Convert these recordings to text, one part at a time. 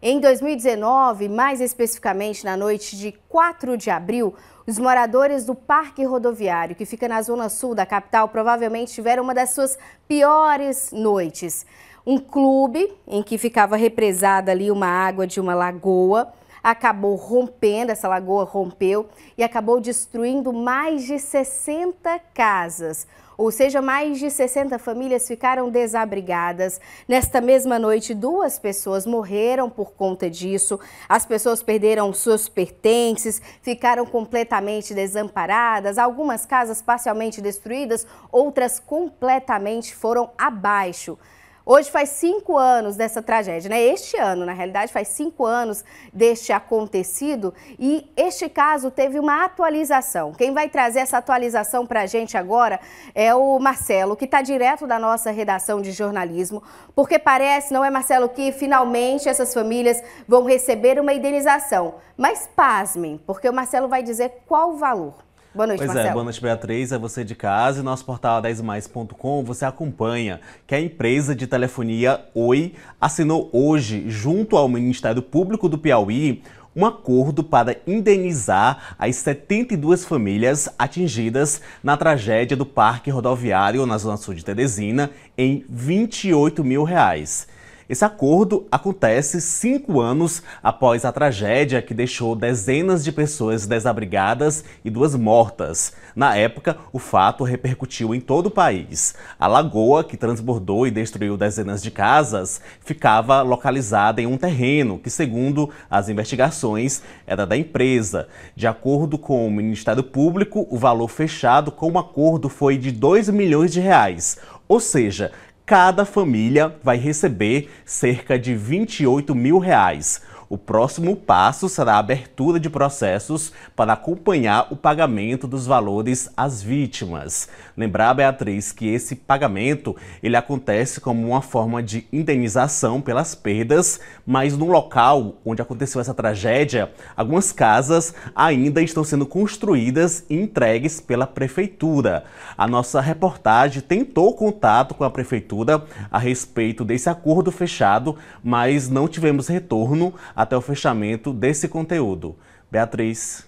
Em 2019, mais especificamente na noite de 4 de abril, os moradores do Parque Rodoviário, que fica na zona sul da capital, provavelmente tiveram uma das suas piores noites. Um clube em que ficava represada ali uma água de uma lagoa acabou rompendo, essa lagoa rompeu e acabou destruindo mais de 60 casas ou seja, mais de 60 famílias ficaram desabrigadas. Nesta mesma noite, duas pessoas morreram por conta disso. As pessoas perderam seus pertences, ficaram completamente desamparadas, algumas casas parcialmente destruídas, outras completamente foram abaixo. Hoje faz cinco anos dessa tragédia, né? Este ano, na realidade, faz cinco anos deste acontecido e este caso teve uma atualização. Quem vai trazer essa atualização para a gente agora é o Marcelo, que está direto da nossa redação de jornalismo, porque parece, não é, Marcelo, que finalmente essas famílias vão receber uma indenização. Mas pasmem, porque o Marcelo vai dizer qual o valor. Boa noite, pois é, Marcelo. É, boa noite, Beatriz. É você de casa e nosso portal 10mais.com é você acompanha que a empresa de telefonia Oi assinou hoje, junto ao Ministério Público do Piauí, um acordo para indenizar as 72 famílias atingidas na tragédia do Parque Rodoviário na Zona Sul de Teresina em 28 mil reais. Esse acordo acontece cinco anos após a tragédia que deixou dezenas de pessoas desabrigadas e duas mortas. Na época, o fato repercutiu em todo o país. A lagoa, que transbordou e destruiu dezenas de casas, ficava localizada em um terreno que, segundo as investigações, era da empresa. De acordo com o Ministério Público, o valor fechado com o acordo foi de 2 milhões de reais. Ou seja, cada família vai receber cerca de 28 mil reais. O próximo passo será a abertura de processos para acompanhar o pagamento dos valores às vítimas. Lembrar, Beatriz, que esse pagamento ele acontece como uma forma de indenização pelas perdas, mas no local onde aconteceu essa tragédia, algumas casas ainda estão sendo construídas e entregues pela prefeitura. A nossa reportagem tentou contato com a prefeitura a respeito desse acordo fechado, mas não tivemos retorno até o fechamento desse conteúdo. Beatriz.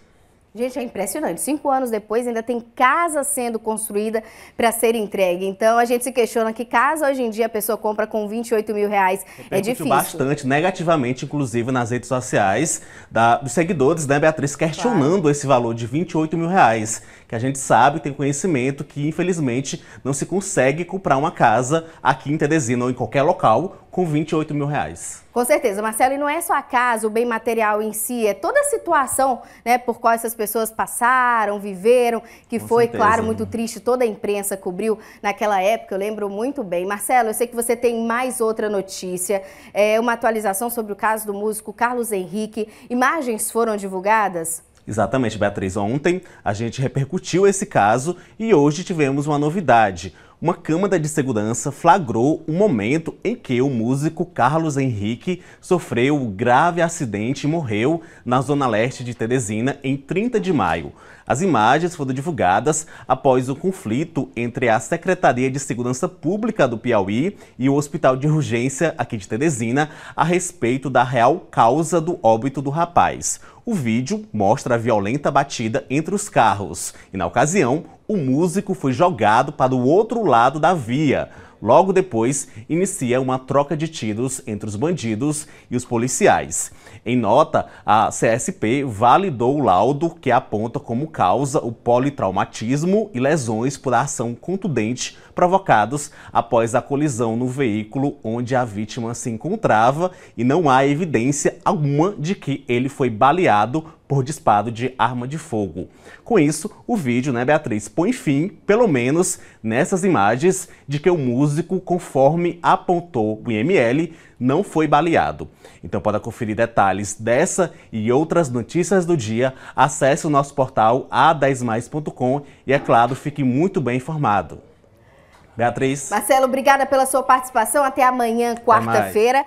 Gente, é impressionante. Cinco anos depois, ainda tem casa sendo construída para ser entregue. Então, a gente se questiona que casa hoje em dia a pessoa compra com 28 mil reais é difícil. bastante, negativamente, inclusive, nas redes sociais da, dos seguidores, né, Beatriz, questionando claro. esse valor de 28 mil reais, que a gente sabe, tem conhecimento, que infelizmente não se consegue comprar uma casa aqui em Teresina ou em qualquer local com 28 mil reais. Com certeza, Marcelo, e não é só a casa, o bem material em si, é toda a situação né, por qual essas pessoas passaram, viveram, que com foi, certeza. claro, muito triste, toda a imprensa cobriu naquela época, eu lembro muito bem. Marcelo, eu sei que você tem mais outra notícia, é uma atualização sobre o caso do músico Carlos Henrique. Imagens foram divulgadas? Exatamente, Beatriz. Ontem a gente repercutiu esse caso e hoje tivemos uma novidade uma câmara de segurança flagrou o momento em que o músico Carlos Henrique sofreu um grave acidente e morreu na zona leste de Teresina em 30 de maio. As imagens foram divulgadas após o conflito entre a Secretaria de Segurança Pública do Piauí e o Hospital de Urgência aqui de Teresina a respeito da real causa do óbito do rapaz. O vídeo mostra a violenta batida entre os carros e, na ocasião, o músico foi jogado para o outro lado da via, Logo depois, inicia uma troca de tiros entre os bandidos e os policiais. Em nota, a CSP validou o laudo que aponta como causa o politraumatismo e lesões por ação contundente provocados após a colisão no veículo onde a vítima se encontrava e não há evidência alguma de que ele foi baleado por disparo de arma de fogo. Com isso, o vídeo, né, Beatriz, põe fim, pelo menos nessas imagens, de que o muso músico, conforme apontou o IML, não foi baleado. Então, para conferir detalhes dessa e outras notícias do dia, acesse o nosso portal a10mais.com e, é claro, fique muito bem informado. Beatriz. Marcelo, obrigada pela sua participação. Até amanhã, quarta-feira.